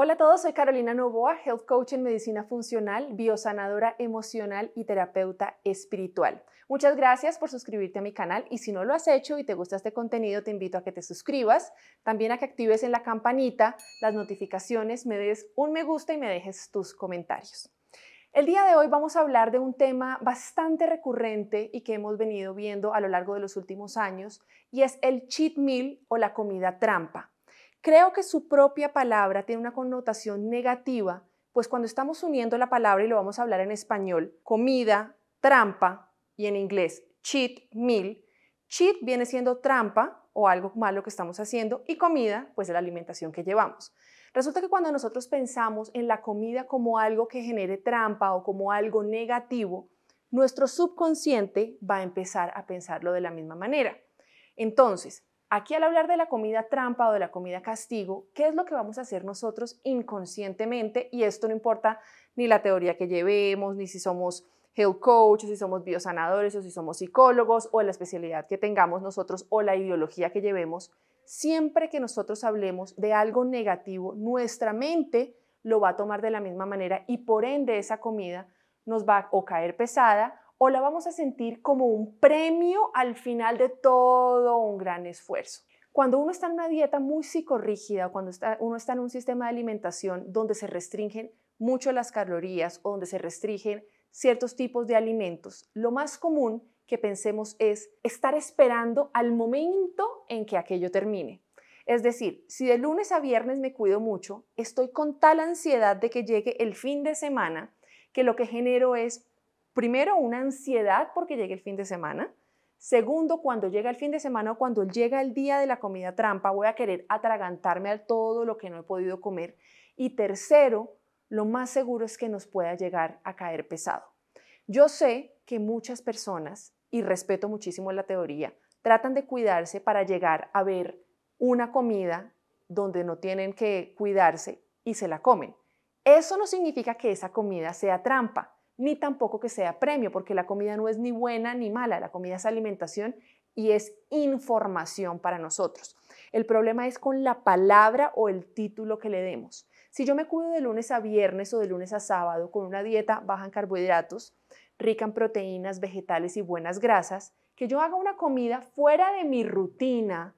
Hola a todos, soy Carolina Novoa, Health Coach en Medicina Funcional, biosanadora emocional y terapeuta espiritual. Muchas gracias por suscribirte a mi canal y si no lo has hecho y te gusta este contenido, te invito a que te suscribas, también a que actives en la campanita las notificaciones, me des un me gusta y me dejes tus comentarios. El día de hoy vamos a hablar de un tema bastante recurrente y que hemos venido viendo a lo largo de los últimos años y es el cheat meal o la comida trampa. Creo que su propia palabra tiene una connotación negativa, pues cuando estamos uniendo la palabra y lo vamos a hablar en español, comida, trampa y en inglés cheat meal, cheat viene siendo trampa o algo malo que estamos haciendo y comida, pues es la alimentación que llevamos. Resulta que cuando nosotros pensamos en la comida como algo que genere trampa o como algo negativo, nuestro subconsciente va a empezar a pensarlo de la misma manera. Entonces, Aquí al hablar de la comida trampa o de la comida castigo, ¿qué es lo que vamos a hacer nosotros inconscientemente? Y esto no importa ni la teoría que llevemos, ni si somos health coach, o si somos biosanadores, o si somos psicólogos, o la especialidad que tengamos nosotros, o la ideología que llevemos. Siempre que nosotros hablemos de algo negativo, nuestra mente lo va a tomar de la misma manera y por ende esa comida nos va a caer pesada o la vamos a sentir como un premio al final de todo un gran esfuerzo. Cuando uno está en una dieta muy psicorrígida, cuando uno está en un sistema de alimentación donde se restringen mucho las calorías o donde se restringen ciertos tipos de alimentos, lo más común que pensemos es estar esperando al momento en que aquello termine. Es decir, si de lunes a viernes me cuido mucho, estoy con tal ansiedad de que llegue el fin de semana que lo que genero es primero, una ansiedad porque llegue el fin de semana. Segundo, cuando llega el fin de semana o cuando llega el día de la comida trampa, voy a querer atragantarme al todo lo que no he podido comer. Y tercero, lo más seguro es que nos pueda llegar a caer pesado. Yo sé que muchas personas, y respeto muchísimo la teoría, tratan de cuidarse para llegar a ver una comida donde no tienen que cuidarse y se la comen. Eso no significa que esa comida sea trampa ni tampoco que sea premio, porque la comida no es ni buena ni mala, la comida es alimentación y es información para nosotros. El problema es con la palabra o el título que le demos. Si yo me cuido de lunes a viernes o de lunes a sábado con una dieta baja en carbohidratos, rica en proteínas, vegetales y buenas grasas, que yo haga una comida fuera de mi rutina,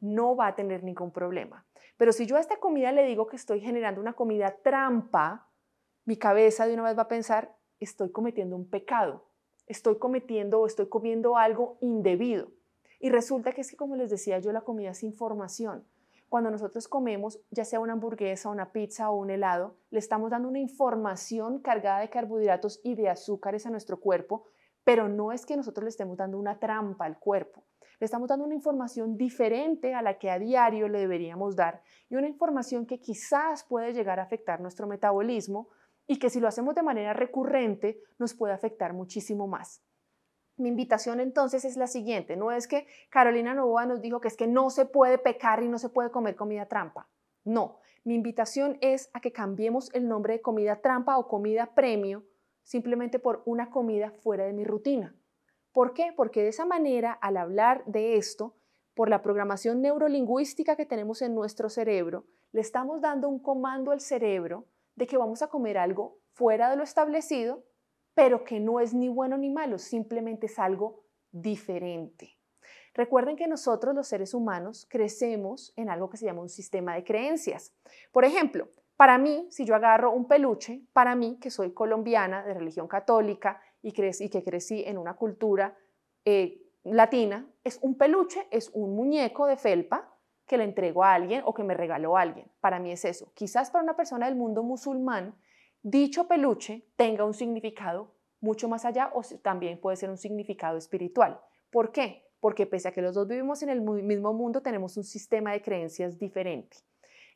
no va a tener ningún problema. Pero si yo a esta comida le digo que estoy generando una comida trampa, mi cabeza de una vez va a pensar, estoy cometiendo un pecado, estoy cometiendo o estoy comiendo algo indebido. Y resulta que es que, como les decía yo, la comida es información. Cuando nosotros comemos, ya sea una hamburguesa, una pizza o un helado, le estamos dando una información cargada de carbohidratos y de azúcares a nuestro cuerpo, pero no es que nosotros le estemos dando una trampa al cuerpo. Le estamos dando una información diferente a la que a diario le deberíamos dar y una información que quizás puede llegar a afectar nuestro metabolismo y que si lo hacemos de manera recurrente nos puede afectar muchísimo más. Mi invitación entonces es la siguiente, no es que Carolina Novoa nos dijo que es que no se puede pecar y no se puede comer comida trampa. No, mi invitación es a que cambiemos el nombre de comida trampa o comida premio simplemente por una comida fuera de mi rutina. ¿Por qué? Porque de esa manera, al hablar de esto, por la programación neurolingüística que tenemos en nuestro cerebro, le estamos dando un comando al cerebro de que vamos a comer algo fuera de lo establecido, pero que no es ni bueno ni malo, simplemente es algo diferente. Recuerden que nosotros los seres humanos crecemos en algo que se llama un sistema de creencias. Por ejemplo, para mí, si yo agarro un peluche, para mí que soy colombiana de religión católica y, que crecí en una cultura eh, latina, es un peluche, es un muñeco de felpa que le entregó a alguien o que me regaló a alguien. Para mí es eso. Quizás para una persona del mundo musulmán, dicho peluche tenga un significado mucho más allá o también puede ser un significado espiritual. ¿Por qué? Porque pese a que los dos vivimos en el mismo mundo, tenemos un sistema de creencias diferente.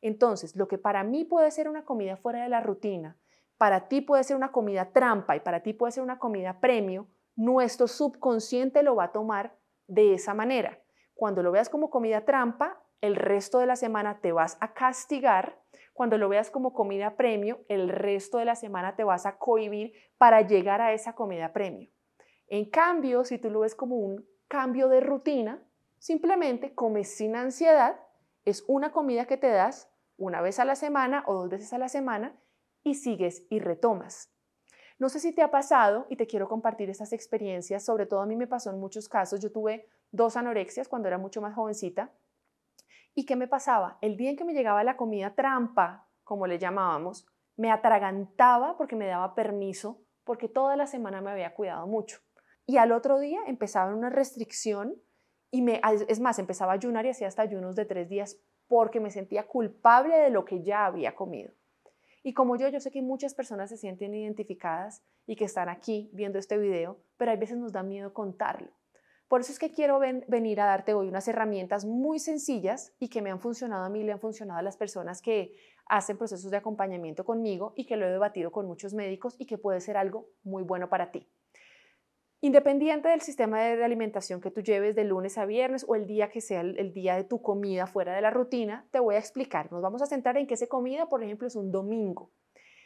Entonces, lo que para mí puede ser una comida fuera de la rutina, para ti puede ser una comida trampa y para ti puede ser una comida premio, nuestro subconsciente lo va a tomar de esa manera. Cuando lo veas como comida trampa, el resto de la semana te vas a castigar. Cuando lo veas como comida premio, el resto de la semana te vas a cohibir para llegar a esa comida premio. En cambio, si tú lo ves como un cambio de rutina, simplemente comes sin ansiedad, es una comida que te das una vez a la semana o dos veces a la semana y sigues y retomas. No sé si te ha pasado y te quiero compartir estas experiencias, sobre todo a mí me pasó en muchos casos, yo tuve dos anorexias cuando era mucho más jovencita, ¿Y qué me pasaba? El día en que me llegaba la comida trampa, como le llamábamos, me atragantaba porque me daba permiso, porque toda la semana me había cuidado mucho. Y al otro día empezaba una restricción y me, es más, empezaba a ayunar y hacía hasta ayunos de tres días porque me sentía culpable de lo que ya había comido. Y como yo, yo sé que muchas personas se sienten identificadas y que están aquí viendo este video, pero a veces nos da miedo contarlo. Por eso es que quiero venir a darte hoy unas herramientas muy sencillas y que me han funcionado a mí, le han funcionado a las personas que hacen procesos de acompañamiento conmigo y que lo he debatido con muchos médicos y que puede ser algo muy bueno para ti. Independiente del sistema de alimentación que tú lleves de lunes a viernes o el día que sea el, el, día de tu comida fuera de la rutina, te voy a explicar. Nos vamos a centrar en que esa comida, por ejemplo, es un domingo.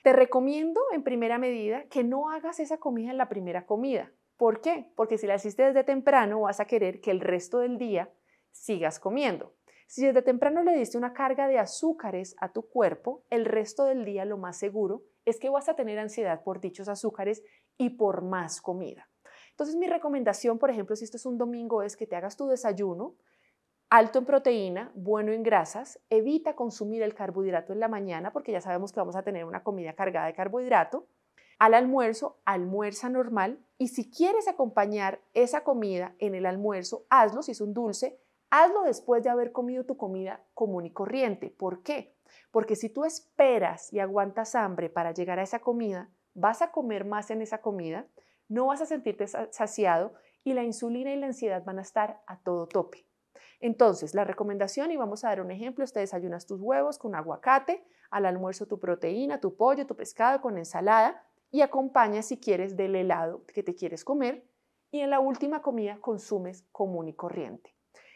Te recomiendo en primera medida que no hagas esa comida en la primera comida. ¿Por qué? Porque si la hiciste desde temprano, vas a querer que el resto del día sigas comiendo. Si desde temprano le diste una carga de azúcares a tu cuerpo, el resto del día lo más seguro es que vas a tener ansiedad por dichos azúcares y por más comida. Entonces mi recomendación, por ejemplo, si esto es un domingo, es que te hagas tu desayuno alto en proteína, bueno en grasas, evita consumir el carbohidrato en la mañana porque ya sabemos que vamos a tener una comida cargada de carbohidrato al almuerzo, almuerza normal y si quieres acompañar esa comida en el almuerzo, hazlo, si es un dulce, hazlo después de haber comido tu comida común y corriente. ¿Por qué? Porque si tú esperas y aguantas hambre para llegar a esa comida, vas a comer más en esa comida, no vas a sentirte saciado y la insulina y la ansiedad van a estar a todo tope. Entonces, la recomendación, y vamos a dar un ejemplo, te desayunas tus huevos con aguacate, al almuerzo tu proteína, tu pollo, tu pescado con ensalada, y acompaña si quieres del helado que te quieres comer y en la última comida consumes común y corriente.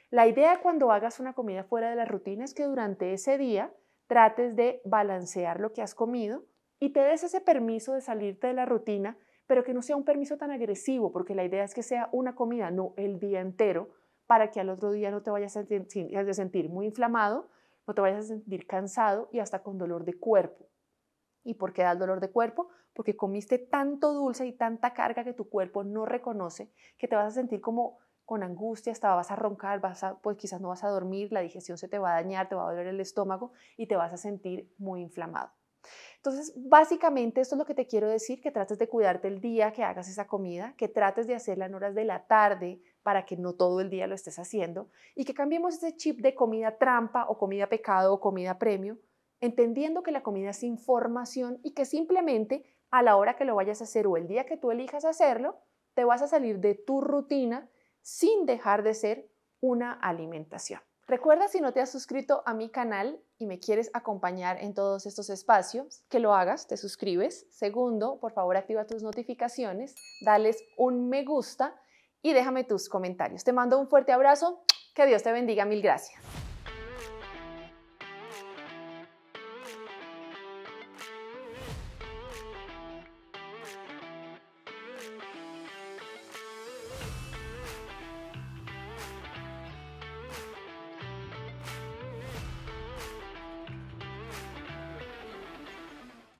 La idea cuando hagas una comida fuera de la rutina es que durante ese día trates de balancear lo que has comido y te des ese permiso de salirte de la rutina, pero que no sea un permiso tan agresivo, porque la idea es que sea una comida, no el día entero, para que al otro día no te vayas a sentir muy inflamado, no te vayas a sentir cansado y hasta con dolor de cuerpo. ¿Y por qué da el dolor de cuerpo? Porque comiste tanto dulce y tanta carga que tu cuerpo no reconoce que te vas a sentir como con angustia, hasta vas a roncar, vas pues quizás no vas a dormir, la digestión se te va a dañar, te va a doler el estómago y te vas a sentir muy inflamado. Entonces, básicamente esto es lo que te quiero decir, que trates de cuidarte el día que hagas esa comida, que trates de hacerla en horas de la tarde para que no todo el día lo estés haciendo y que cambiemos ese chip de comida trampa o comida pecado o comida premio entendiendo que la comida es información y que simplemente a la hora que lo vayas a hacer o el día que tú elijas hacerlo, te vas a salir de tu rutina sin dejar de ser una alimentación. Recuerda si no te has suscrito a mi canal y me quieres acompañar en todos estos espacios, que lo hagas, te suscribes. Segundo, por favor activa tus notificaciones, dales un me gusta y déjame tus comentarios. Te mando un fuerte abrazo, que Dios te bendiga, mil gracias.